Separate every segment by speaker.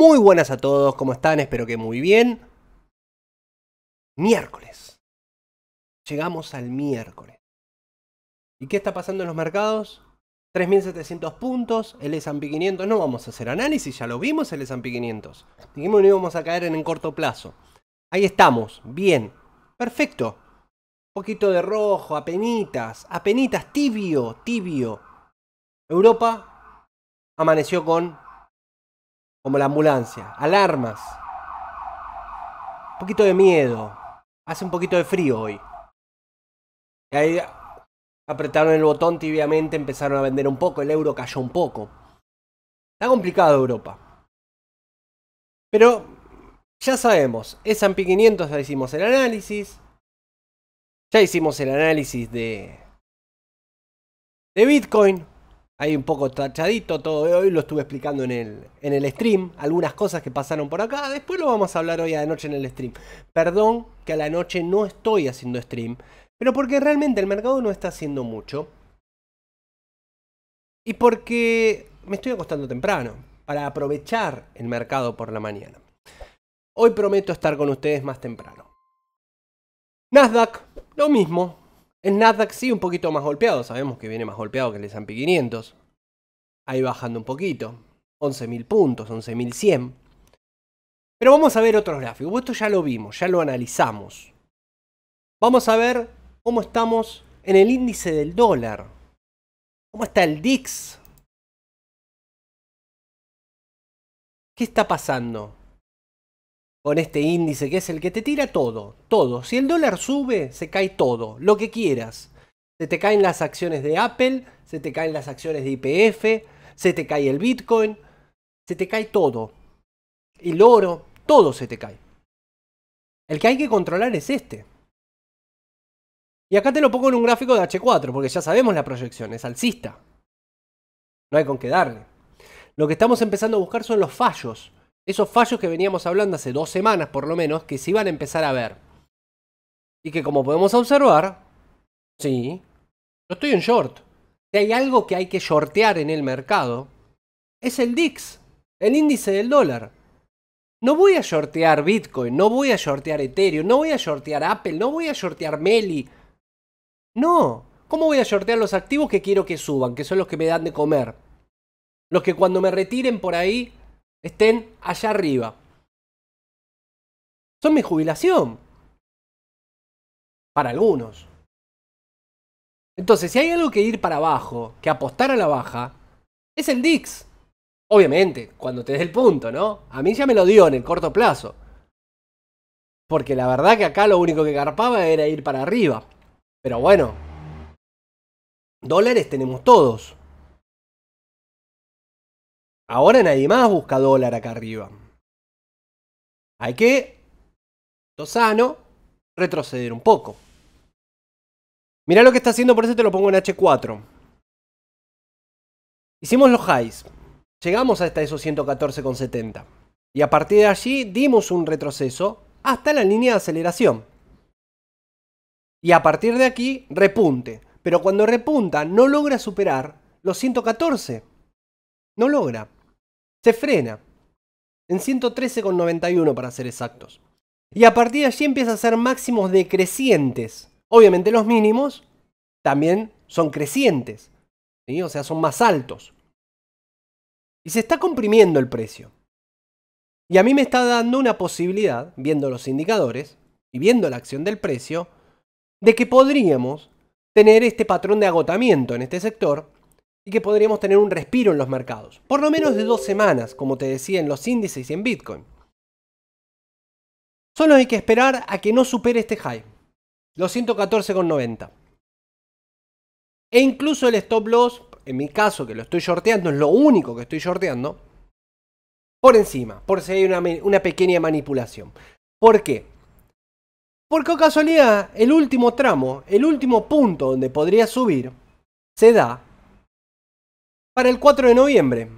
Speaker 1: Muy buenas a todos, ¿cómo están? Espero que muy bien. Miércoles. Llegamos al miércoles. ¿Y qué está
Speaker 2: pasando en los mercados? 3.700 puntos, el S&P 500, no vamos a hacer análisis, ya lo vimos el S&P 500. Dijimos que no íbamos a caer en el corto plazo. Ahí estamos, bien, perfecto. Un poquito de rojo, apenitas, apenitas, tibio, tibio. Europa amaneció con como la ambulancia, alarmas, un poquito de miedo, hace un poquito de frío hoy. Y ahí apretaron el botón tibiamente, empezaron a vender un poco, el euro cayó un poco. Está complicado Europa.
Speaker 1: Pero ya sabemos, S&P 500 ya hicimos el análisis. Ya hicimos el análisis de
Speaker 2: de Bitcoin ahí un poco tachadito todo de hoy, lo estuve explicando en el, en el stream, algunas cosas que pasaron por acá, después lo vamos a hablar hoy a la noche en el stream. Perdón que a la noche no estoy haciendo stream, pero porque realmente el mercado no está haciendo mucho. Y porque me estoy acostando temprano, para aprovechar el mercado por la mañana. Hoy prometo estar con ustedes más temprano. Nasdaq, lo mismo, el Nasdaq sí un poquito más golpeado, sabemos que viene más golpeado que el S&P 500. Ahí bajando un poquito, 11.000 puntos, 11.100. Pero vamos a ver otros gráficos, esto ya lo vimos, ya lo analizamos.
Speaker 1: Vamos a ver cómo estamos en el índice del dólar. ¿Cómo está el DIX? ¿Qué está pasando? con este índice que es el que te tira todo,
Speaker 2: todo. Si el dólar sube, se cae todo, lo que quieras. Se te caen las acciones de Apple, se te caen las acciones de IPF, se te cae el Bitcoin, se te cae todo. El oro, todo se te cae. El que hay que controlar es este. Y acá te lo pongo en un gráfico de H4, porque ya sabemos la proyección, es alcista. No hay con qué darle. Lo que estamos empezando a buscar son los fallos, esos fallos que veníamos hablando hace dos semanas por lo menos, que se iban a empezar a ver. Y que como podemos observar, sí, yo estoy en short. Si hay algo que hay que shortear en el mercado, es el DIX, el índice del dólar. No voy a shortear Bitcoin, no voy a shortear Ethereum, no voy a shortear Apple, no voy a shortear Meli. No, ¿cómo voy a shortear los activos que quiero que suban, que son los que me dan de comer? Los que cuando me retiren por ahí
Speaker 1: estén allá arriba. Son mi jubilación. Para algunos. Entonces, si hay algo que ir para abajo, que apostar a la baja, es el Dix. Obviamente, cuando te des el
Speaker 2: punto, ¿no? A mí ya me lo dio en el corto plazo. Porque la verdad que acá lo
Speaker 1: único que carpaba era ir para arriba. Pero bueno, dólares tenemos todos. Ahora nadie más busca dólar acá arriba. Hay que, tosano,
Speaker 2: retroceder un poco. Mirá lo que está haciendo, por eso te lo pongo en H4. Hicimos los highs. Llegamos hasta esos 114,70. Y a partir de allí dimos un retroceso hasta la línea de aceleración. Y a partir de aquí repunte. Pero cuando repunta no logra superar los 114. No logra se frena. En 113,91 para ser exactos. Y a partir de allí empieza a ser máximos decrecientes. Obviamente los mínimos también son crecientes. O sea, son más altos. Y se está comprimiendo el precio. Y a mí me está dando una posibilidad, viendo los indicadores y viendo la acción del precio, de que podríamos tener este patrón de agotamiento en este sector que podríamos tener un respiro en los mercados, por lo menos de dos semanas, como te decía en los índices y en Bitcoin. Solo hay que esperar a que no supere este high, los 114,90. E incluso el stop loss, en mi caso que lo estoy sorteando es lo único que estoy sorteando por encima, por si hay una, pequeña manipulación. ¿Por qué? Porque casualidad, el último tramo, el último punto donde podría subir, se da para el 4 de noviembre.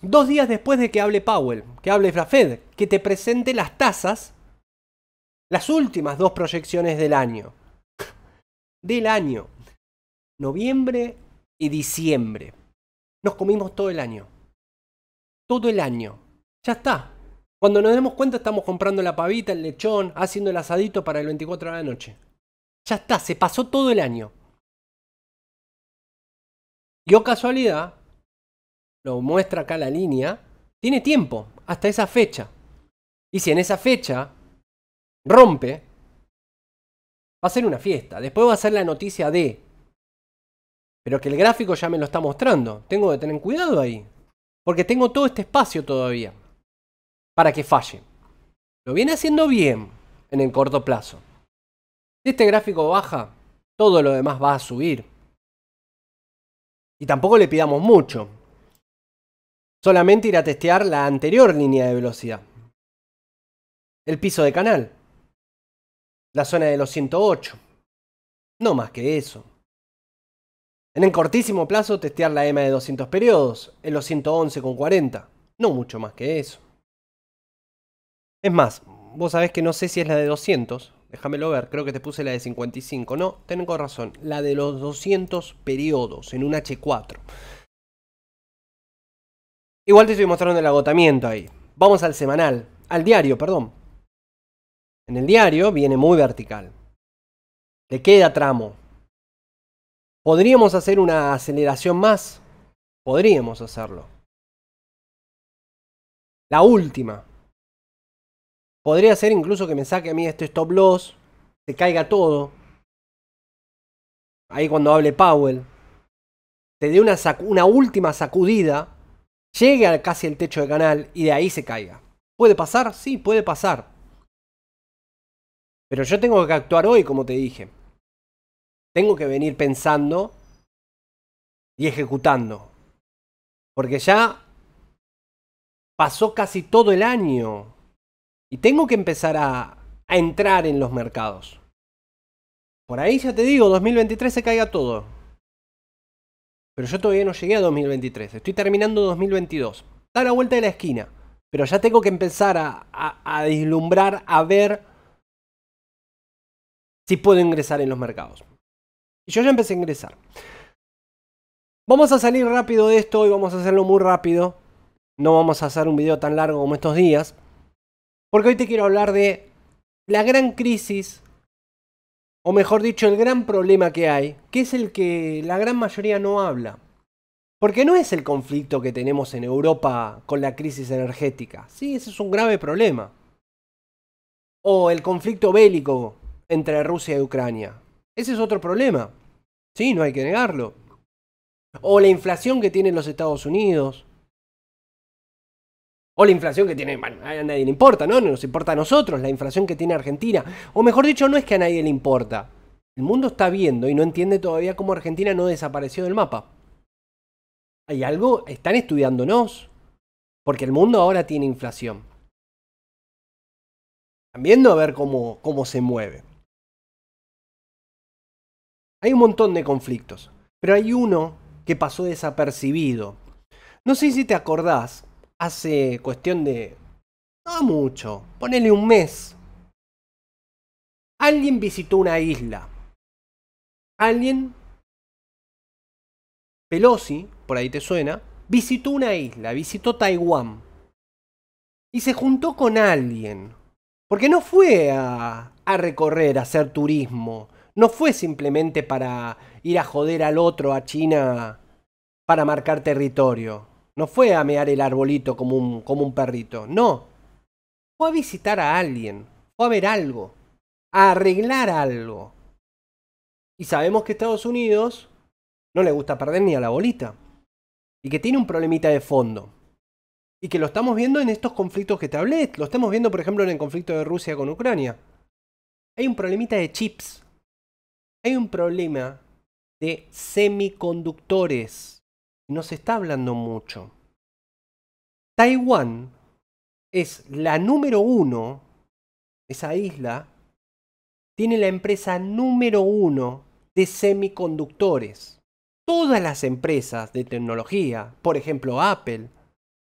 Speaker 2: Dos días después de que hable Powell, que hable la Fed, que te presente las tasas, las últimas dos proyecciones del año. del año. Noviembre y diciembre. Nos comimos todo el año. Todo el año. Ya está. Cuando nos demos cuenta estamos comprando la pavita, el lechón, haciendo el asadito para el
Speaker 1: 24 de la noche. Ya está, se pasó todo el año. Yo casualidad, muestra acá la línea, tiene tiempo
Speaker 2: hasta esa fecha. Y si en esa fecha rompe, va a ser una fiesta. Después va a ser la noticia de... Pero que el gráfico ya me lo está mostrando. Tengo que tener cuidado ahí. Porque tengo todo este espacio todavía. Para que falle. Lo viene haciendo bien en el corto plazo. Si este gráfico baja, todo lo demás va a subir.
Speaker 1: Y tampoco le pidamos mucho. Solamente ir a testear la anterior línea de velocidad. El piso de canal. La zona de los 108. No más que eso. En el
Speaker 2: cortísimo plazo testear la EMA de 200 periodos, en los con 111,40. No mucho más que eso. Es más, vos sabés que no sé si es la de 200. Déjamelo ver, creo que te puse la de 55. No, tengo razón. La de los 200 periodos en un H4. Igual te estoy mostrando el agotamiento ahí. Vamos al semanal, al diario, perdón. En el diario viene muy
Speaker 1: vertical. Le queda tramo. ¿Podríamos hacer una aceleración más? Podríamos hacerlo. La última. Podría ser incluso que me saque a mí este stop loss,
Speaker 2: se caiga todo. Ahí cuando hable Powell. Te dé una, una última sacudida llegue casi el techo de canal y de ahí se caiga. ¿Puede pasar? Sí, puede pasar. Pero yo tengo que actuar hoy, como te dije. Tengo que venir pensando y ejecutando. Porque ya pasó casi todo el año. Y tengo que empezar a, a entrar en los mercados. Por ahí ya te digo, 2023 se caiga todo. Pero yo todavía no llegué a 2023, estoy terminando 2022. Está a la vuelta de la esquina. Pero ya tengo que empezar a, a, a deslumbrar, a ver si puedo ingresar en los mercados. Y yo ya empecé a ingresar. Vamos a salir rápido de esto y vamos a hacerlo muy rápido. No vamos a hacer un video tan largo como estos días. Porque hoy te quiero hablar de la gran crisis o mejor dicho, el gran problema que hay, que es el que la gran mayoría no habla. Porque no es el conflicto que tenemos en Europa con la crisis energética, sí, ese es un grave problema. O el conflicto bélico entre Rusia y Ucrania, ese es otro problema, sí, no hay que negarlo. O la inflación que tienen los Estados Unidos, o la inflación que tiene, bueno, a nadie le importa, ¿no? Nos importa a nosotros la inflación que tiene Argentina. O mejor dicho, no es que a nadie le importa. El mundo está viendo y no entiende todavía cómo Argentina no desapareció del mapa. Hay algo, están estudiándonos. Porque el mundo ahora
Speaker 1: tiene inflación. Están viendo a ver cómo, cómo se mueve. Hay un montón de conflictos. Pero hay uno
Speaker 2: que pasó desapercibido. No sé si te acordás hace cuestión
Speaker 1: de... No mucho, ponele un mes. Alguien visitó una isla. Alguien...
Speaker 2: Pelosi, por ahí te suena, visitó una isla, visitó Taiwán. Y se juntó con alguien. Porque no fue a, a recorrer, a hacer turismo. No fue simplemente para ir a joder al otro, a China, para marcar territorio. No fue a mear el arbolito como un, como un perrito, no. Fue a visitar a alguien, fue a ver algo, a arreglar algo. Y sabemos que Estados Unidos no le gusta perder ni a la bolita. Y que tiene un problemita de fondo. Y que lo estamos viendo en estos conflictos que te hablé. Lo estamos viendo, por ejemplo, en el conflicto de Rusia con Ucrania. Hay un problemita de chips. Hay un problema de semiconductores no se está hablando mucho. Taiwán es la número uno, esa isla, tiene la empresa número uno de semiconductores. Todas las empresas de tecnología, por ejemplo Apple,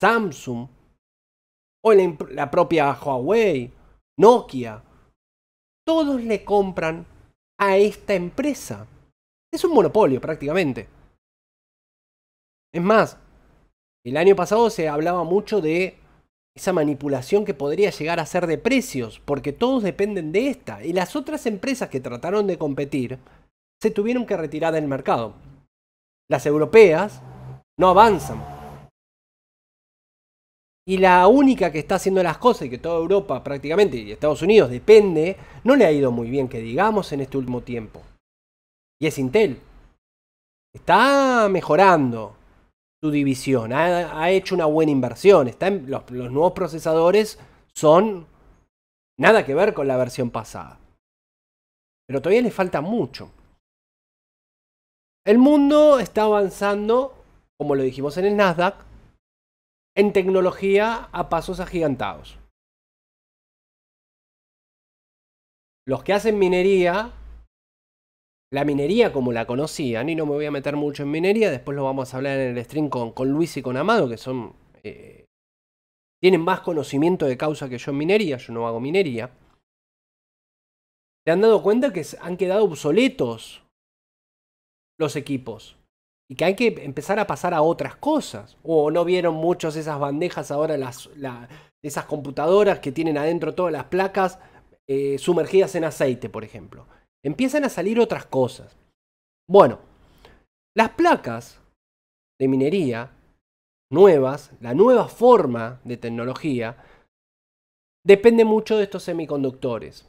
Speaker 2: Samsung, o la, la propia Huawei, Nokia, todos le compran a esta empresa. Es un monopolio prácticamente. Es más, el año pasado se hablaba mucho de esa manipulación que podría llegar a ser de precios, porque todos dependen de esta. Y las otras empresas que trataron de competir se tuvieron que retirar del mercado. Las europeas no avanzan. Y la única que está haciendo las cosas y que toda Europa prácticamente y Estados Unidos depende, no le ha ido muy bien, que digamos, en este último tiempo. Y es Intel. Está mejorando, su división, ha, hecho una buena inversión. los, los nuevos procesadores son nada que ver con la versión pasada. Pero todavía le falta mucho. El mundo está
Speaker 1: avanzando, como lo dijimos en el Nasdaq, en tecnología a pasos agigantados. Los que hacen minería la minería como la conocían. Y no me voy a meter mucho en minería,
Speaker 2: después lo vamos a hablar en el stream con, Luis y con Amado, que son. Eh, tienen más conocimiento de causa que yo en minería, yo no hago minería. Se han dado cuenta que han quedado obsoletos los equipos. Y que hay que empezar a pasar a otras cosas. O no vieron muchos esas bandejas ahora, las, esas computadoras que tienen adentro todas las placas eh, sumergidas en aceite, por ejemplo Empiezan a salir otras cosas. Bueno, las placas de minería nuevas, la nueva forma de tecnología, depende mucho de estos semiconductores,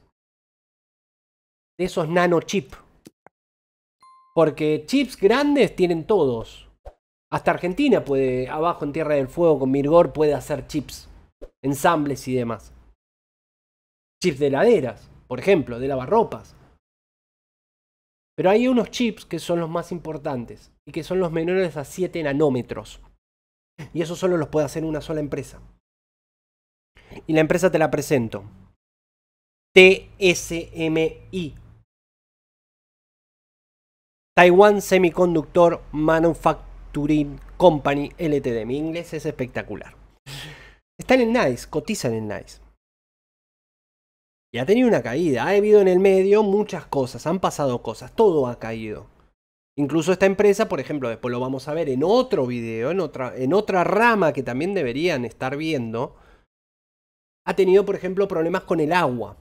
Speaker 2: de esos nanochips. Porque chips grandes tienen todos. Hasta Argentina puede, abajo en Tierra del Fuego con Mirgor, puede hacer chips, ensambles y demás. Chips de laderas, por ejemplo, de lavarropas. Pero hay unos chips que son los más importantes y que son los menores a 7 nanómetros. Y eso solo los puede hacer una sola empresa.
Speaker 1: Y la empresa te la presento. TSMI. Taiwan Semiconductor
Speaker 2: Manufacturing Company LTD. Mi inglés es espectacular. Están en Nice, cotizan en Nice ha tenido una caída. Ha habido en el medio muchas cosas, han pasado cosas, todo ha caído. Incluso esta empresa, por ejemplo, después lo vamos a ver en otro video, en otra, en otra rama que también deberían estar viendo, ha tenido, por ejemplo, problemas con el agua.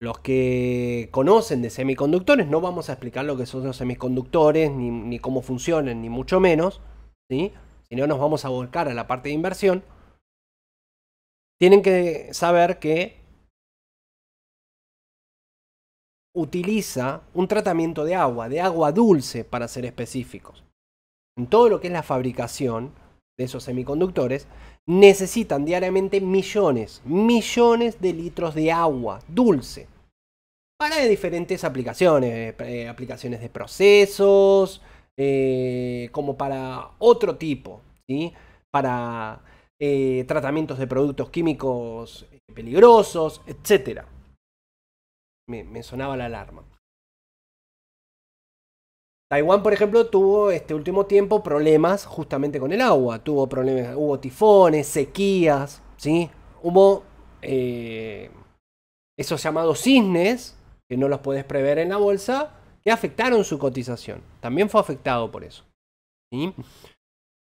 Speaker 2: Los que conocen de semiconductores, no vamos a explicar lo que son los semiconductores, ni, cómo funcionan, ni mucho menos, ¿sí? si no nos vamos a
Speaker 1: volcar a la parte de inversión tienen que saber que utiliza un tratamiento de agua, de
Speaker 2: agua dulce para ser específicos. En todo lo que es la fabricación de esos semiconductores, necesitan diariamente millones, millones de litros de agua dulce para diferentes aplicaciones, eh, aplicaciones de procesos, eh, como para otro tipo, ¿sí? para eh, tratamientos de productos químicos eh, peligrosos,
Speaker 1: etc. Me, sonaba la alarma. Taiwán, por ejemplo, tuvo este último tiempo problemas justamente con el agua. Tuvo
Speaker 2: problemas, hubo tifones, sequías, ¿sí? Hubo eh, esos llamados cisnes, que no los puedes prever en la bolsa, que afectaron su cotización. También fue afectado por eso. ¿sí?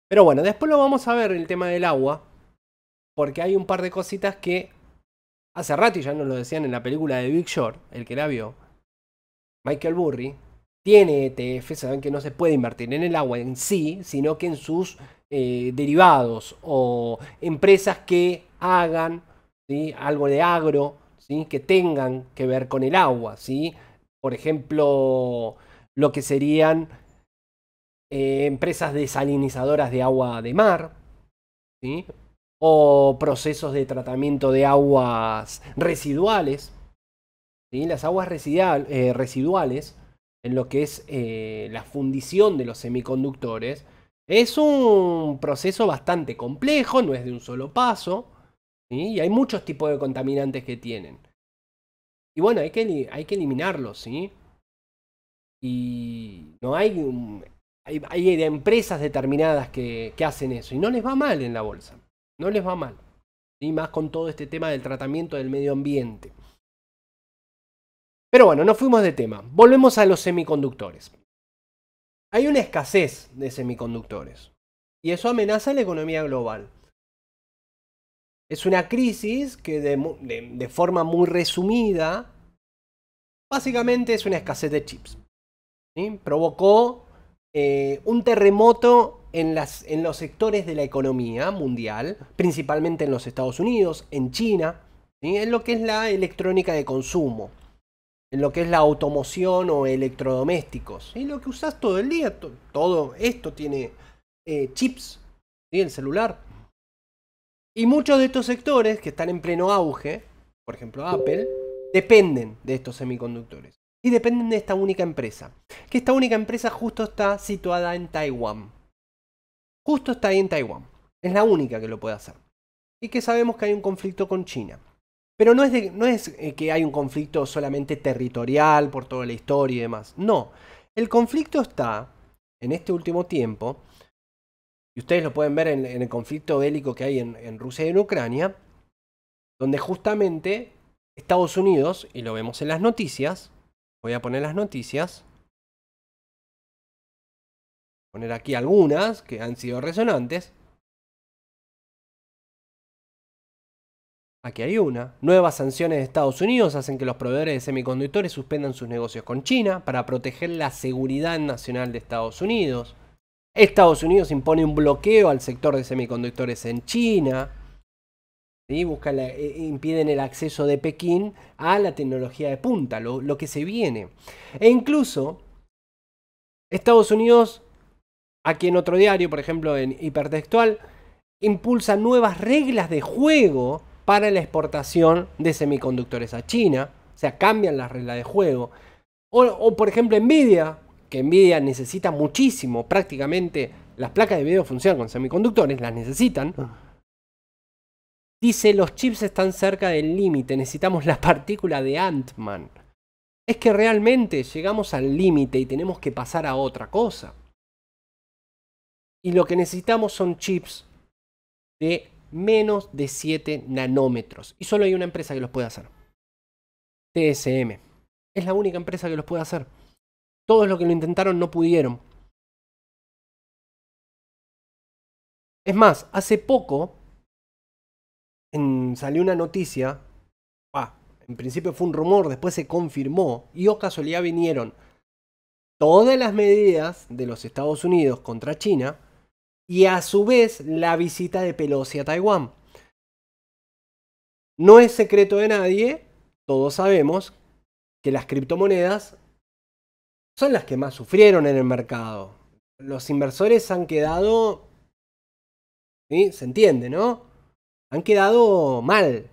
Speaker 2: Pero bueno, después lo vamos a ver el tema del agua, porque hay un par de cositas que hace rato, y ya nos lo decían en la película de Big Short, el que la vio, Michael Burry, tiene ETF, saben que no se puede invertir en el agua en sí, sino que en sus eh, derivados o empresas que hagan algo de agro, ¿sí? que tengan que ver con el agua, ¿sí? Por ejemplo, lo que serían eh, empresas desalinizadoras de agua de mar, o procesos de tratamiento de aguas residuales. Las aguas eh, residuales, en lo que es eh, la fundición de los semiconductores, es un proceso bastante complejo, no es de un solo paso, y hay muchos tipos de contaminantes que tienen. Y bueno, hay que, hay que eliminarlos, Y no hay un, hay, empresas determinadas que, hacen eso y no les va mal en la bolsa. No les va mal. Y más con todo este tema del tratamiento del medio ambiente. Pero bueno, no fuimos de tema. Volvemos a los semiconductores. Hay una escasez de semiconductores y eso amenaza la economía global. Es una crisis que de, forma muy resumida, básicamente es una escasez de chips. Provocó eh, un terremoto en, los sectores de la economía mundial, principalmente en los Estados Unidos, en China, en lo que es la electrónica de consumo, en lo que es la automoción o electrodomésticos, y lo que usas todo el día, todo esto tiene eh, chips, el celular. Y muchos de estos sectores que están en pleno auge, por ejemplo Apple, dependen de estos semiconductores y dependen de esta única empresa. Que esta única empresa justo está situada en Taiwán. Justo está ahí en Taiwán. Es la única que lo puede hacer. Y que sabemos que hay un conflicto con China. Pero no es, eh, que hay un conflicto solamente territorial por toda la historia y demás. No. El conflicto está, en este último tiempo, y ustedes lo pueden ver en, el conflicto bélico que hay en Rusia y en Ucrania, donde justamente Estados Unidos, y lo vemos en las noticias, Voy a poner las noticias.
Speaker 1: Poner aquí algunas que han sido resonantes. Aquí hay una. Nuevas sanciones de
Speaker 2: Estados Unidos hacen que los proveedores de semiconductores suspendan sus negocios con China para proteger la seguridad nacional de Estados Unidos. Estados Unidos impone un bloqueo al sector de semiconductores en China. Eh, impiden el acceso de Pekín a la tecnología de punta, lo, que se viene. E incluso Estados Unidos, aquí en otro diario, por ejemplo en Hipertextual, impulsa nuevas reglas de juego para la exportación de semiconductores a China. O sea, cambian las reglas de juego. O, o, por ejemplo Nvidia, que Nvidia necesita muchísimo, prácticamente las placas de video funcionan con semiconductores, las necesitan. Ah. Dice, los chips están cerca del límite, necesitamos la partícula de Ant-Man. Es que realmente llegamos al límite y tenemos que pasar a otra cosa. Y lo que necesitamos son chips de menos de 7 nanómetros. Y solo hay una empresa que los puede hacer.
Speaker 1: TSM. Es la única empresa que los puede hacer. Todos los que lo intentaron no pudieron. Es más, hace poco salió una noticia,
Speaker 2: en principio fue un rumor, después se confirmó y o oh, casualidad vinieron todas las medidas de los Estados Unidos contra China y a su vez la visita de Pelosi a Taiwán. No es secreto de nadie, todos sabemos que las criptomonedas son las que más sufrieron en el mercado. Los inversores han quedado... ¿sí? Se entiende, ¿no? Han quedado mal.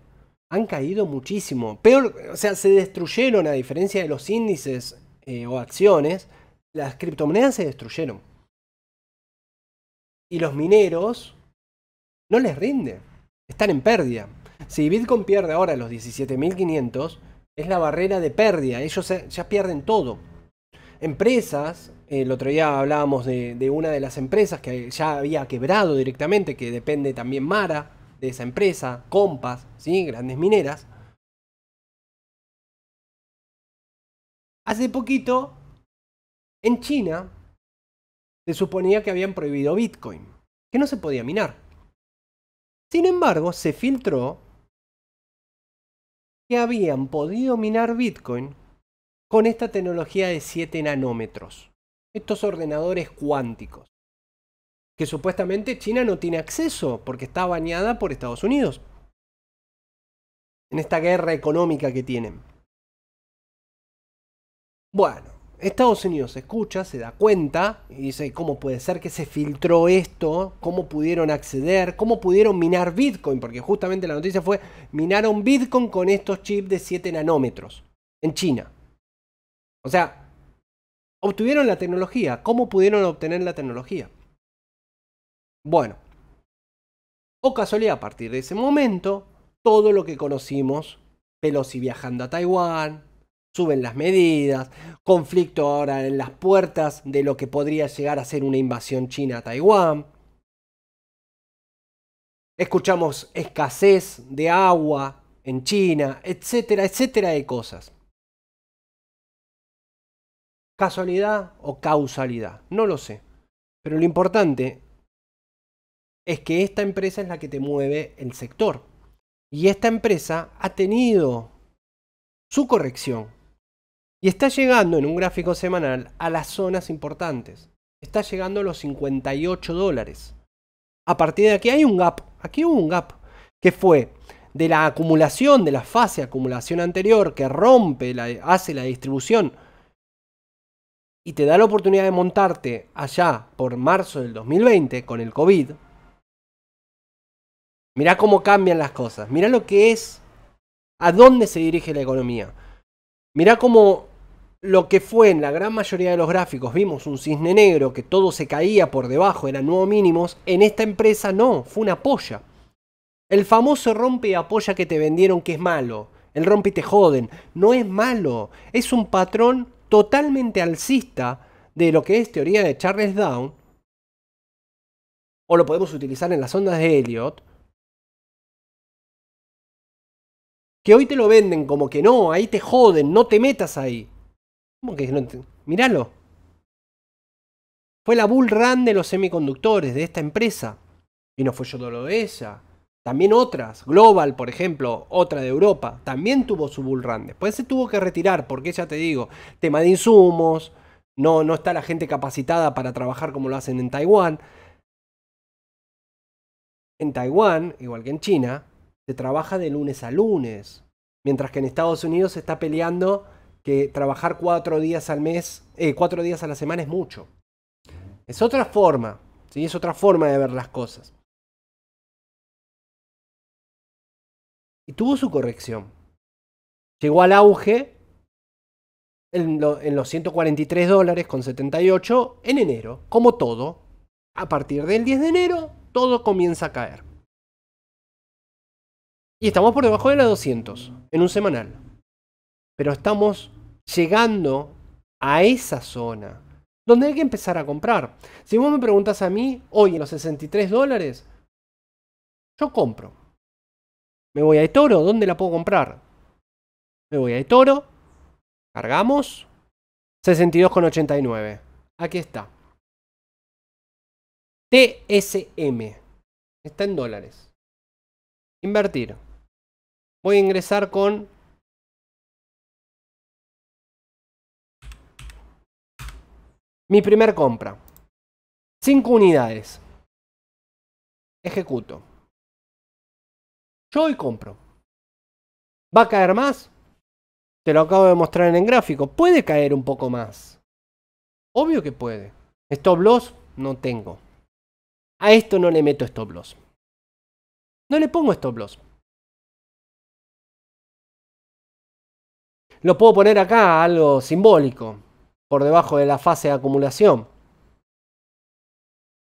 Speaker 2: Han caído muchísimo. Peor, o sea, se destruyeron a diferencia de los índices eh, o acciones. Las criptomonedas se destruyeron. Y los mineros no les rinde. Están en pérdida. Si Bitcoin pierde ahora los 17.500, es la barrera de pérdida. Ellos ya pierden todo. Empresas, eh, el otro día hablábamos de, una de las empresas que ya había quebrado directamente, que
Speaker 1: depende también Mara de esa empresa, compas, grandes mineras. Hace poquito, en China, se suponía que habían prohibido Bitcoin, que no se podía minar. Sin embargo, se filtró que
Speaker 2: habían podido minar Bitcoin con esta tecnología de 7 nanómetros, estos ordenadores cuánticos que supuestamente China no tiene acceso
Speaker 1: porque está bañada por Estados Unidos. En esta guerra económica que tienen. Bueno, Estados Unidos escucha,
Speaker 2: se da cuenta y dice, ¿cómo puede ser que se filtró esto? ¿Cómo pudieron acceder? ¿Cómo pudieron minar Bitcoin? Porque justamente la noticia fue, minaron Bitcoin con estos chips de 7 nanómetros en China. O sea, obtuvieron la tecnología. ¿Cómo pudieron obtener la tecnología? Bueno, o casualidad, a partir de ese momento, todo lo que conocimos, Pelosi viajando a Taiwán, suben las medidas, conflicto ahora en las puertas de lo que podría llegar a ser una invasión china a Taiwán.
Speaker 1: Escuchamos escasez de agua en China, etcétera, etcétera de cosas. ¿Casualidad o causalidad? No lo sé. Pero lo importante es que
Speaker 2: esta empresa es la que te mueve el sector. Y esta empresa ha tenido su corrección. Y está llegando en un gráfico semanal a las zonas importantes. Está llegando a los 58 dólares. A partir de aquí hay un gap. Aquí hubo un gap. Que fue de la acumulación, de la fase de acumulación anterior que rompe, hace la distribución y te da la oportunidad de montarte allá por marzo del 2020 con el COVID, Mirá cómo cambian las cosas. Mirá lo que es. A dónde se dirige la economía. Mirá cómo lo que fue en la gran mayoría de los gráficos, vimos un cisne negro que todo se caía por debajo, eran nuevos mínimos. En esta empresa no, fue una polla. El famoso rompe y apoya que te vendieron que es malo. El rompe y te joden. No es malo. Es un patrón totalmente alcista
Speaker 1: de lo que es teoría de Charles Down. O lo podemos utilizar en las ondas de Elliot Que hoy te lo venden como que no, ahí te joden, no te metas ahí. ¿Cómo que no Míralo.
Speaker 2: Fue la bull run de los semiconductores, de esta empresa. Y no fue yo de ella. También otras, Global, por ejemplo, otra de Europa, también tuvo su bull run. Después se tuvo que retirar porque ya te digo, tema de insumos, no, no está la gente capacitada para trabajar como lo hacen en Taiwán. En Taiwán, igual que en China, se trabaja de lunes a lunes. Mientras que en Estados Unidos se está peleando que trabajar cuatro días al mes, eh, cuatro días a la semana
Speaker 1: es mucho. Es otra forma, ¿sí? es otra forma de ver las cosas. Y tuvo su corrección. Llegó al auge en los 143 dólares con
Speaker 2: 78 en enero, como todo. A partir del 10 de enero, todo comienza a caer. Y estamos por debajo de las 200 en un semanal. Pero estamos llegando a esa zona donde hay que empezar a comprar. Si vos me preguntas a mí, hoy en los 63 dólares,
Speaker 1: yo compro. Me voy a toro, ¿dónde la puedo comprar? Me voy a toro, cargamos, 62,89. Aquí está. TSM. Está en dólares. Invertir. Voy a ingresar con... Mi primer compra. 5 unidades. Ejecuto. Yo hoy compro. ¿Va a caer más? Te lo acabo de mostrar en el gráfico. Puede caer un poco más. Obvio que puede. Stop loss no tengo. A esto no le meto stop loss. No le pongo stop loss. Lo puedo poner acá, algo simbólico, por debajo de la fase de
Speaker 2: acumulación.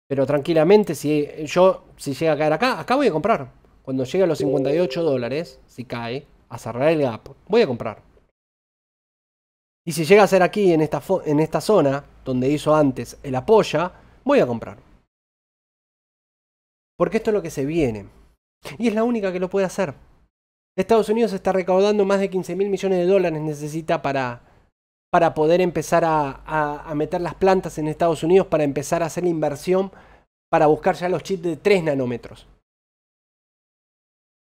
Speaker 2: Pero tranquilamente, si yo, si llega a caer acá, acá voy a comprar. Cuando llegue a los 58 dólares, si cae, a cerrar el gap, voy a comprar. Y si llega a ser aquí, en esta, en esta zona, donde hizo antes el apoya, voy a comprar. Porque esto es lo que se viene. Y es la única que lo puede hacer. Estados Unidos está recaudando más de 15 mil millones de dólares, necesita para, poder empezar a, meter las plantas en Estados Unidos, para empezar a hacer inversión, para buscar ya los chips de 3 nanómetros.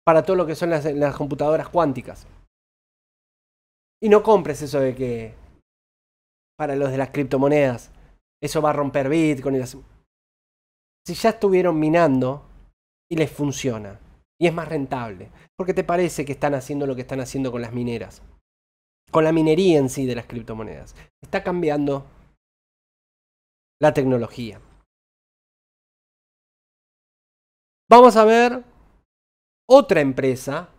Speaker 1: Para todo lo que son las, computadoras cuánticas. Y no compres eso de que para los de las criptomonedas,
Speaker 2: eso va a romper Bitcoin. Y Si ya estuvieron minando y les funciona y es más rentable, porque te parece que están haciendo lo que están haciendo con las
Speaker 1: mineras, con la minería en sí de las criptomonedas. Está cambiando la tecnología. Vamos a ver otra empresa,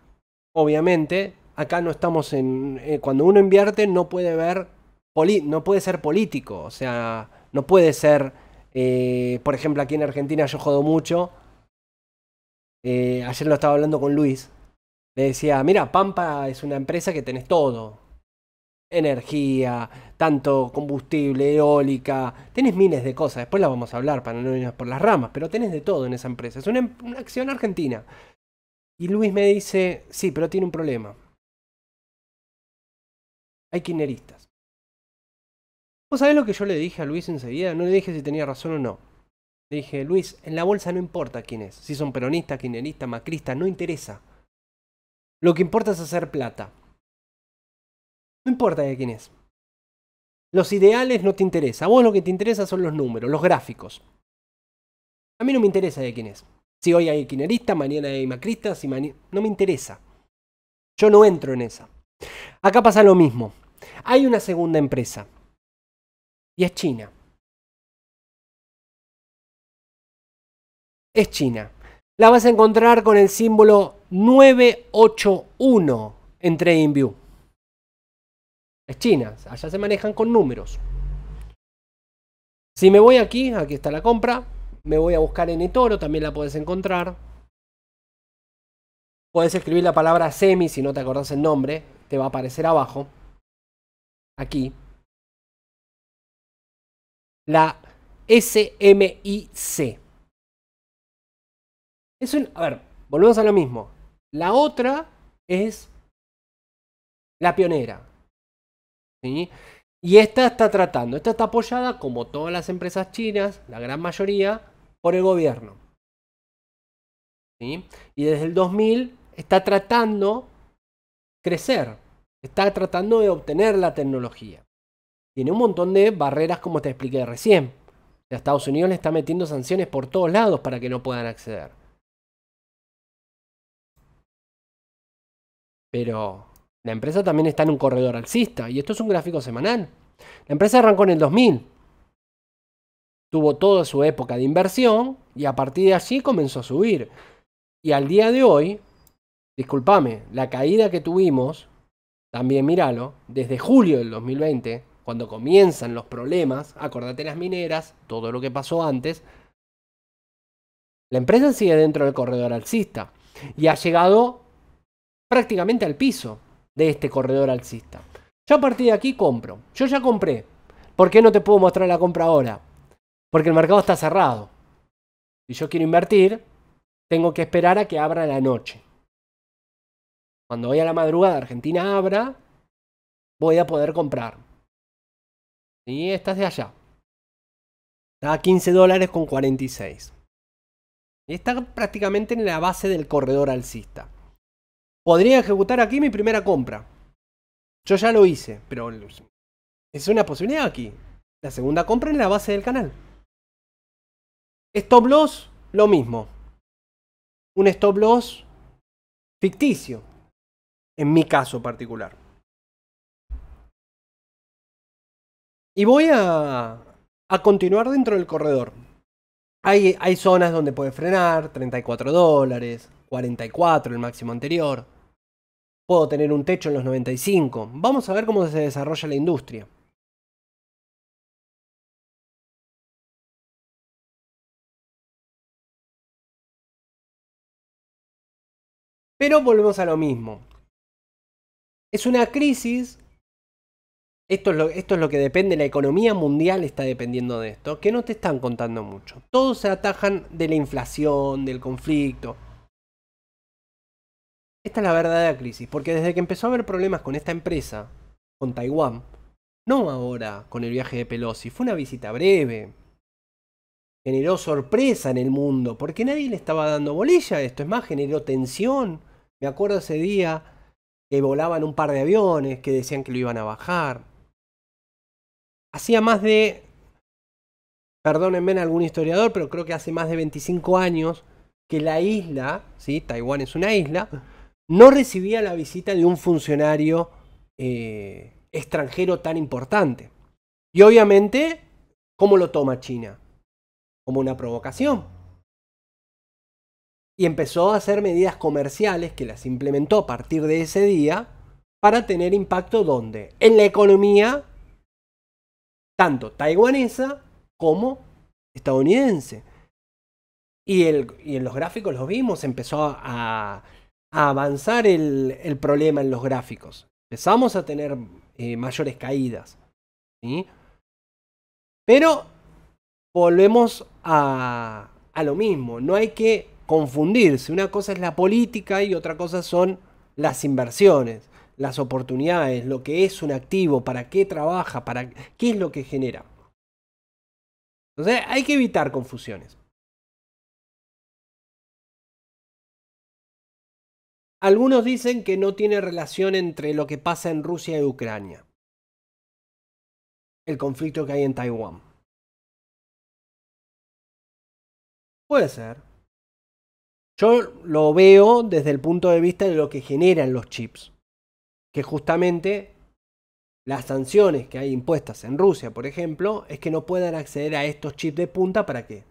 Speaker 1: obviamente, acá no
Speaker 2: estamos en eh, cuando uno invierte no puede ver no puede ser político, o sea, no puede ser eh, por ejemplo, aquí en Argentina yo jodo mucho eh, ayer lo estaba hablando con Luis. Le decía, mira, Pampa es una empresa que tenés todo. Energía, tanto combustible, eólica, tenés miles de cosas. Después las vamos a hablar para no irnos por las ramas, pero tenés de todo en esa empresa. Es em-, una,
Speaker 1: acción argentina. Y Luis me dice, sí, pero tiene un problema. Hay quineristas. ¿Vos sabés lo que yo le dije a
Speaker 2: Luis enseguida? No le dije si tenía razón o no dije, Luis, en la bolsa no importa quién es. Si son peronistas, quineristas, macristas, no interesa. Lo que importa es hacer plata. No importa de quién es. Los ideales no te interesan. A vos lo que te interesa son los números, los gráficos. A mí no me interesa de quién es. Si hoy hay quineristas, mañana hay macrista, si No me interesa. Yo no entro en esa.
Speaker 1: Acá pasa lo mismo. Hay una segunda empresa. Y es China. es China. La vas a encontrar con el símbolo 981 en TradingView.
Speaker 2: Es China, allá se manejan con números. Si me voy aquí, aquí está la compra. Me voy a buscar en eToro, también la puedes encontrar.
Speaker 1: Puedes escribir la palabra semi si no te acordás el nombre, te va a aparecer abajo. Aquí. La SMIC. Es un, a ver, volvemos a lo mismo. La otra es
Speaker 2: la pionera. Y esta está tratando, esta está apoyada, como todas las empresas chinas, la gran mayoría, por el gobierno. Y desde el 2000 está tratando crecer, está tratando de obtener la tecnología. Tiene un montón de barreras, como te expliqué
Speaker 1: recién. Estados Unidos le está metiendo sanciones por todos lados para que no puedan acceder. Pero la empresa también está en un corredor alcista y esto es un gráfico semanal. La empresa arrancó en el 2000.
Speaker 2: Tuvo toda su época de inversión y a partir de allí comenzó a subir. Y al día de hoy, discúlpame, la caída que tuvimos, también míralo, desde julio del 2020, cuando comienzan los problemas, acordate las mineras, todo lo que pasó antes, la empresa sigue dentro del corredor alcista y ha llegado prácticamente al piso de este corredor alcista. Yo a partir de aquí compro. Yo ya compré. ¿Por qué no te puedo mostrar la compra ahora? Porque el mercado está cerrado. Si yo quiero invertir, tengo que esperar a que abra la noche. Cuando vaya a la madrugada Argentina
Speaker 1: abra, voy a poder comprar. Y es de allá. Está a 15 dólares con 46. Y está prácticamente
Speaker 2: en la base del corredor alcista. Podría ejecutar aquí mi primera compra. Yo ya lo hice, pero es una posibilidad aquí. La segunda compra en
Speaker 1: la base del canal. Stop loss, lo mismo. Un stop loss ficticio. En mi caso particular. Y voy a,
Speaker 2: continuar dentro del corredor. Hay, hay zonas donde puede frenar, 34 dólares, 44 el máximo anterior puedo tener un techo en los
Speaker 1: 95. Vamos a ver cómo se desarrolla la industria. Pero volvemos a lo mismo. Es una crisis. Esto es, lo, esto es lo que depende, la economía mundial está
Speaker 2: dependiendo de esto, que no te están contando mucho. Todos se atajan de la inflación, del conflicto, esta es la verdadera crisis, porque desde que empezó a haber problemas con esta empresa, con Taiwán, no ahora con el viaje de Pelosi, fue una visita breve. Generó sorpresa en el mundo, porque nadie le estaba dando bolilla a esto, es más, generó tensión. Me acuerdo ese día que volaban un par de aviones, que decían que lo iban a bajar. Hacía más de, perdónenme en algún historiador, pero creo que hace más de 25 años que la isla, ¿sí? Taiwán es una isla, no recibía la visita de un funcionario eh, extranjero tan importante. Y obviamente, ¿cómo lo toma China? Como una provocación. Y empezó a hacer medidas comerciales que las implementó a partir de ese día para tener impacto donde? En la economía, tanto taiwanesa como estadounidense. Y, en los gráficos los vimos, empezó a a avanzar el, problema en los gráficos. Empezamos a tener eh, mayores caídas. Pero volvemos a, a lo mismo. No hay que confundirse. Una cosa es la política y otra cosa son las inversiones, las
Speaker 1: oportunidades, lo que es un activo, para qué trabaja, para qué es lo que genera. Entonces hay que evitar confusiones. Algunos dicen que no tiene relación entre lo que pasa en Rusia y Ucrania, el conflicto que hay en Taiwán. Puede ser. Yo lo veo desde el punto de vista de lo que generan los chips, que
Speaker 2: justamente las sanciones que hay impuestas en Rusia, por ejemplo, es que no puedan acceder a estos chips de punta para qué?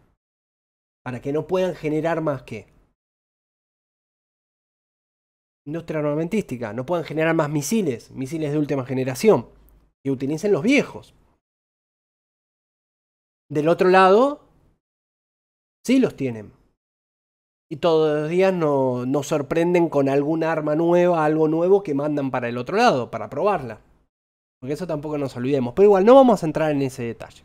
Speaker 2: Para que no puedan generar más que
Speaker 1: industria armamentística, no pueden generar más misiles, misiles de última generación, que utilicen los viejos. Del otro lado, sí los tienen. Y
Speaker 2: todos los días nos sorprenden con alguna arma nueva, algo nuevo que mandan para el otro lado, para probarla. Porque eso tampoco nos olvidemos. Pero igual, no vamos a entrar en ese detalle.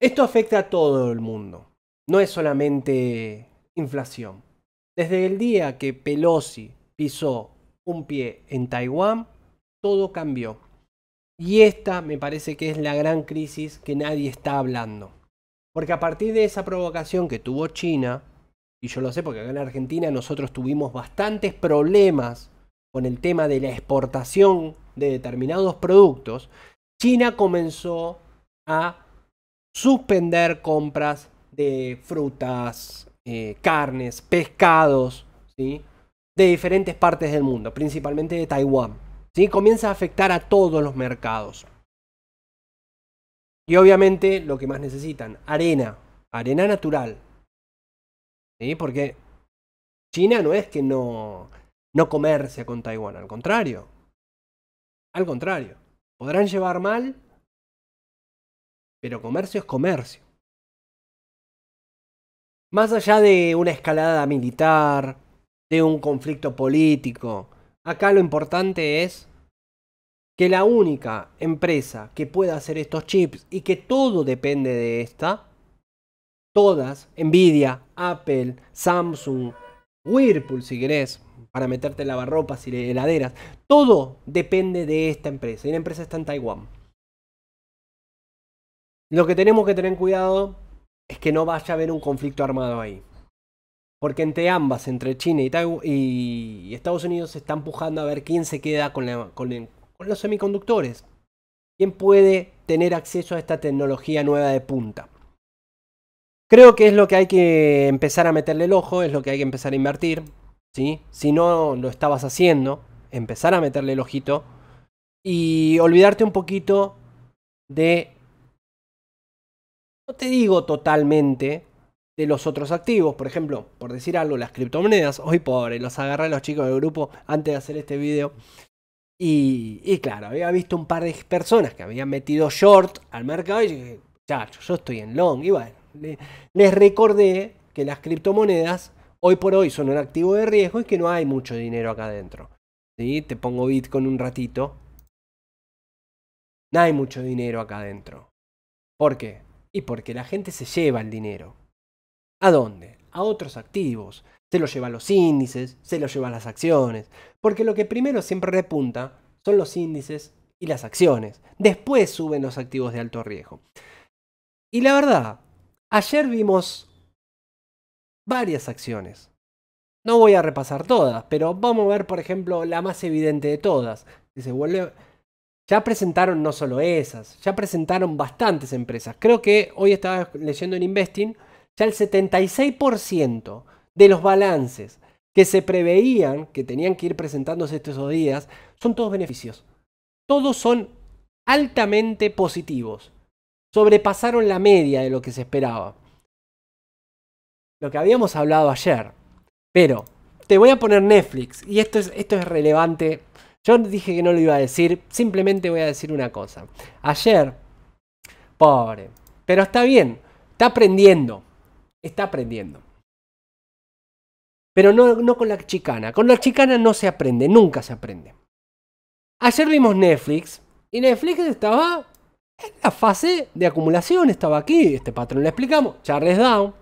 Speaker 2: Esto afecta a todo el mundo. No es solamente inflación. Desde el día que Pelosi pisó un pie en Taiwán, todo cambió. Y esta me parece que es la gran crisis que nadie está hablando. Porque a partir de esa provocación que tuvo China, y yo lo sé porque acá en Argentina nosotros tuvimos bastantes problemas con el tema de la exportación de determinados productos, China comenzó a suspender compras de frutas, eh, carnes, pescados, ¿sí? de diferentes partes del mundo, principalmente de Taiwán. ¿sí? Comienza a afectar a todos los mercados. Y obviamente lo que más necesitan, arena, arena natural. Porque China no es que no, no
Speaker 1: comercia con Taiwán, al contrario. Al contrario, podrán llevar mal, pero comercio es comercio. Más allá de una escalada militar, de un conflicto político,
Speaker 2: acá lo importante es que la única empresa que pueda hacer estos chips y que todo depende de esta, todas, Nvidia, Apple, Samsung, Whirlpool si querés, para meterte lavarropas y heladeras, todo depende de esta empresa y la empresa está en Taiwán. Lo que tenemos que tener cuidado es que no vaya a haber un conflicto armado ahí. Porque entre ambas, entre China y, y Estados Unidos, se está empujando a ver quién se queda con, con los semiconductores. ¿Quién puede tener acceso a esta tecnología nueva de punta? Creo que es lo que hay que empezar a meterle el ojo, es lo que hay que empezar a invertir. ¿sí? Si no lo estabas haciendo, empezar a meterle el ojito y olvidarte un poquito de no te digo totalmente de los otros activos. Por ejemplo, por decir algo, las criptomonedas. Hoy pobre, eh, los agarré los chicos del grupo antes de hacer este video. Y, claro, había visto un par de personas que habían metido short al mercado y dije, chacho, yo estoy en long. Y bueno, les recordé que las criptomonedas hoy por hoy son un activo de riesgo y que no hay mucho dinero acá adentro. ¿Sí? Te pongo Bitcoin un ratito. No hay mucho dinero acá adentro. ¿Por qué? y porque la gente se lleva el dinero. ¿A dónde? A otros activos. Se lo lleva a los índices, se lo lleva a las acciones, porque lo que primero siempre repunta son los índices y las acciones. Después suben los activos de alto riesgo. Y la verdad, ayer vimos varias acciones. No voy a repasar todas, pero vamos a ver, por ejemplo, la más evidente de todas, Si se vuelve, ya presentaron no solo esas, ya presentaron bastantes empresas. Creo que hoy estaba leyendo en Investing, ya el 76% de los balances que se preveían que tenían que ir presentándose estos días son todos beneficios. Todos son altamente positivos. Sobrepasaron la media de lo que se esperaba. Lo que habíamos hablado ayer. Pero te voy a poner Netflix y esto es, esto es relevante yo dije que no lo iba a decir, simplemente voy a decir una cosa. Ayer, pobre, pero está bien, está aprendiendo, está aprendiendo. Pero no, con la chicana, con la chicana no se aprende, nunca se aprende. Ayer vimos Netflix y Netflix estaba en la fase de acumulación, estaba aquí, este patrón lo explicamos, Charles Down,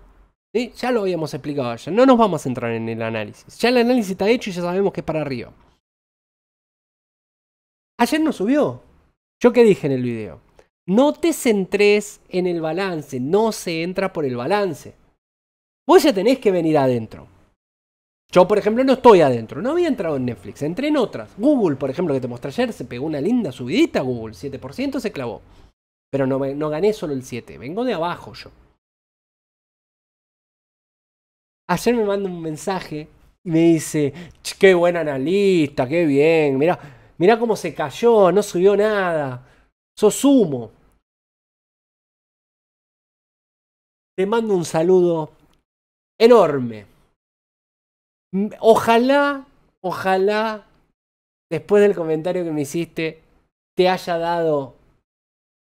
Speaker 2: ¿sí? ya lo habíamos explicado ayer, no nos vamos a entrar en el análisis, ya el análisis está hecho y ya sabemos que es para arriba. Ayer no subió. Yo qué dije en el video. No te centres en el balance, no se entra por el balance. Vos ya tenés que venir adentro. Yo, por ejemplo, no estoy adentro, no había entrado en Netflix, entré en otras. Google, por ejemplo, que te mostré ayer, se pegó una linda subidita, Google, 7% se clavó. Pero no, gané solo el 7, vengo de abajo yo. Ayer me manda un mensaje y me dice, qué buen analista, qué bien, mira, Mirá cómo se cayó, no subió nada. Sos
Speaker 1: humo. Te mando un saludo enorme. Ojalá,
Speaker 2: ojalá, después del comentario que me hiciste, te haya dado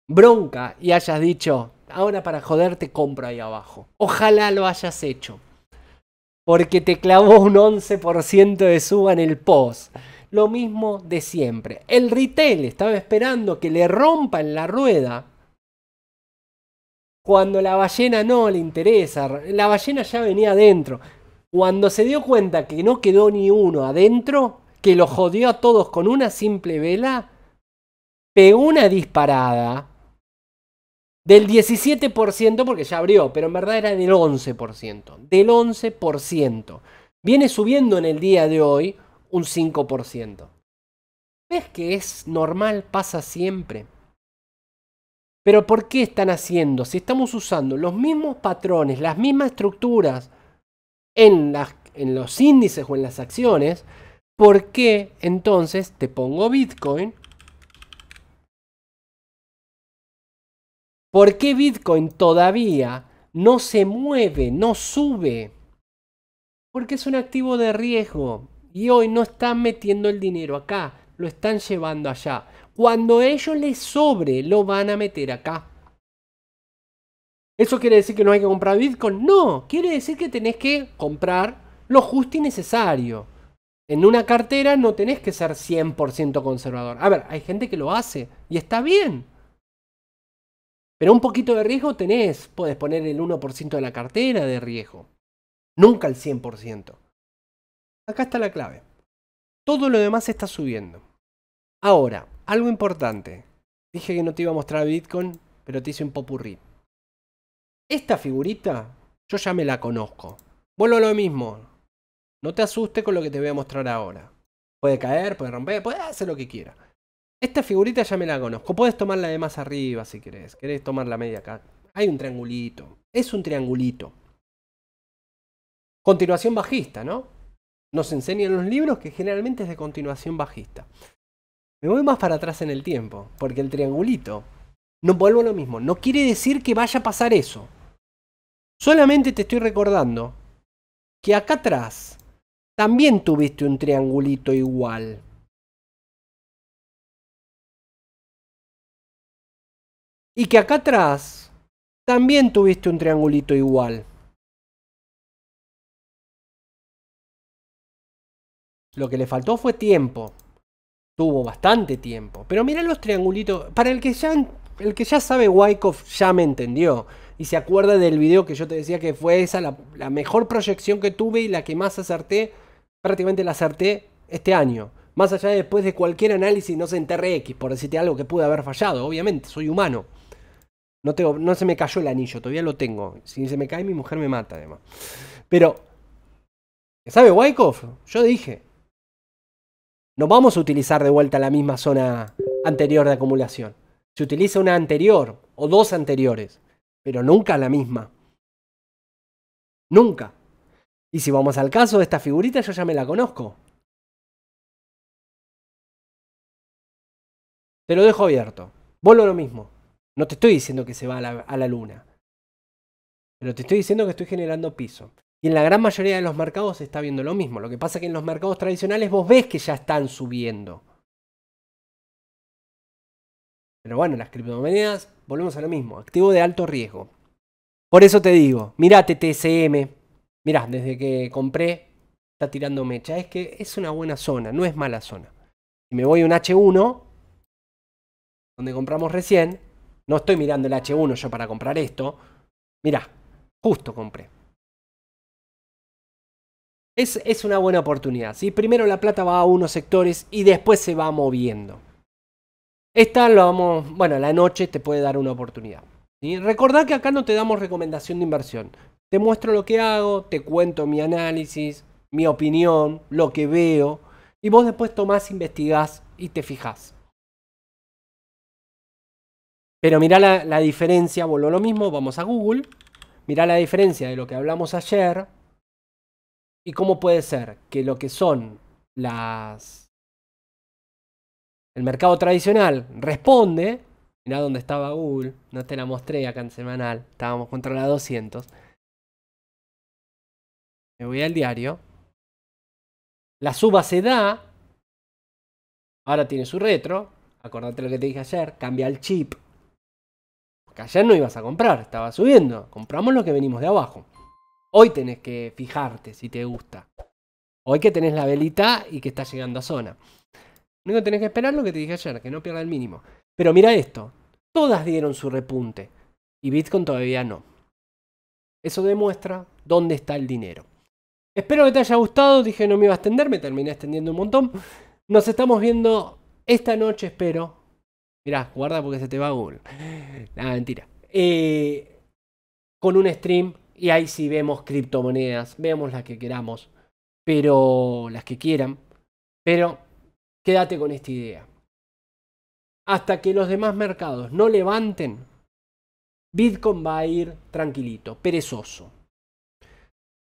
Speaker 2: bronca y hayas dicho, ahora para joderte compro ahí abajo. Ojalá lo hayas hecho. Porque te clavó un 11% de suba en el post lo mismo de siempre. El retail estaba esperando que le rompan la rueda cuando la ballena no le interesa. La ballena ya venía adentro. Cuando se dio cuenta que no quedó ni uno adentro, que lo jodió a todos con una simple vela, pegó una disparada del 17%, porque ya abrió, pero en verdad era del 11%. Del 11%. Viene subiendo en el día de hoy un 5%. ¿Ves que es normal? Pasa siempre. Pero ¿por qué están haciendo? Si estamos usando los mismos patrones, las mismas estructuras en, las, en los índices o en las acciones, ¿por qué entonces te pongo Bitcoin? ¿Por qué Bitcoin todavía no se mueve, no sube? Porque es un activo de riesgo. Y hoy no están metiendo el dinero acá, lo están llevando allá. Cuando ellos les sobre, lo van a meter acá. ¿Eso quiere decir que no hay que comprar Bitcoin? No, quiere decir que tenés que comprar lo justo y necesario. En una cartera no tenés que ser 100% conservador. A ver, hay gente que lo hace y está bien. Pero un poquito de riesgo tenés. Puedes poner el 1% de la cartera de riesgo. Nunca el 100%. Acá está la clave. Todo lo demás está subiendo. Ahora, algo importante. Dije que no te iba a mostrar Bitcoin, pero te hice un popurrí. Esta figurita, yo ya me la conozco. Vuelvo a lo mismo. No te asustes con lo que te voy a mostrar ahora. Puede caer, puede romper, puede hacer lo que quiera. Esta figurita ya me la conozco. Puedes tomarla de más arriba si querés. Querés la media acá. Hay un triangulito. Es un triangulito. Continuación bajista, ¿no? nos enseñan los libros que generalmente es de continuación bajista. Me voy más para atrás en el tiempo, porque el triangulito, no vuelvo lo mismo, no quiere decir que vaya a pasar eso. Solamente te estoy
Speaker 1: recordando que acá atrás también tuviste un triangulito igual. Y que acá atrás también tuviste un triangulito igual. Lo que le faltó fue tiempo. Tuvo bastante tiempo. Pero mirá los triangulitos. Para el que ya,
Speaker 2: el que ya sabe Wyckoff, ya me entendió. Y se acuerda del video que yo te decía que fue esa la, mejor proyección que tuve y la que más acerté. Prácticamente la acerté este año. Más allá de después de cualquier análisis, no sé en TRX, por decirte algo que pude haber fallado, obviamente, soy humano. No, tengo, no se me cayó el anillo, todavía lo tengo. Si se me cae, mi mujer me mata, además. Pero, ¿sabe Wyckoff? Yo dije, no vamos a utilizar de vuelta la misma zona anterior de acumulación. Se utiliza una anterior o dos anteriores, pero nunca la misma.
Speaker 1: Nunca. Y si vamos al caso de esta figurita, yo ya me la conozco. Te lo dejo abierto. Vuelvo lo mismo. No te estoy diciendo que se va a la luna. Pero te estoy diciendo que estoy
Speaker 2: generando piso. Y en la gran mayoría de los mercados se está viendo lo mismo. Lo que pasa es que en los mercados tradicionales vos ves que ya están subiendo. Pero bueno, las criptomonedas, volvemos a lo mismo. Activo de alto riesgo.
Speaker 1: Por eso te digo, mirá
Speaker 2: TTCM. Mirá, desde que compré está tirando mecha. Es que es una buena zona, no es mala zona. Si me voy a un H1, donde compramos recién, no estoy mirando el H1 yo para comprar esto. Mirá, justo compré. Es, una buena oportunidad. Primero la plata va a unos sectores y después se va moviendo. Esta lo vamos, bueno, la noche te puede dar una oportunidad. Y Recordad que acá no te damos recomendación de inversión. Te muestro lo que hago, te cuento mi análisis, mi opinión, lo que veo. Y vos después tomás, investigás y te fijás. Pero mirá la, la diferencia, voló lo mismo, vamos a Google. Mirá la diferencia de lo que hablamos ayer ¿Y cómo puede ser que lo que son las... El mercado tradicional responde. Mirá dónde estaba Google. No te la mostré acá en semanal. Estábamos contra la 200.
Speaker 1: Me voy al diario. La suba se da. Ahora tiene su retro. Acordate lo que te dije ayer. Cambia el chip.
Speaker 2: Porque ayer no ibas a comprar. Estaba subiendo. Compramos lo que venimos de abajo. Hoy tenés que fijarte si te gusta. Hoy que tenés la velita y que está llegando a zona. Lo que tenés que esperar lo que te dije ayer, que no pierda el mínimo. Pero mira esto. Todas dieron su repunte. Y Bitcoin todavía no. Eso demuestra dónde está el dinero. Espero que te haya gustado. Dije no me iba a extender, me terminé extendiendo un montón. Nos estamos viendo esta noche, espero. Mirá, guarda porque se te va Google. Nada, mentira. Eh, con un stream y ahí sí vemos criptomonedas, vemos las que queramos, pero las que quieran. Pero quédate con esta idea. Hasta que los demás mercados no levanten, Bitcoin va a ir tranquilito, perezoso.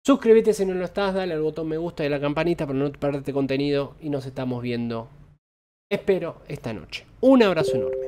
Speaker 2: Suscríbete si no lo estás, dale al botón me gusta y a la campanita para no perderte contenido y nos estamos viendo, espero, esta noche. Un
Speaker 1: abrazo enorme.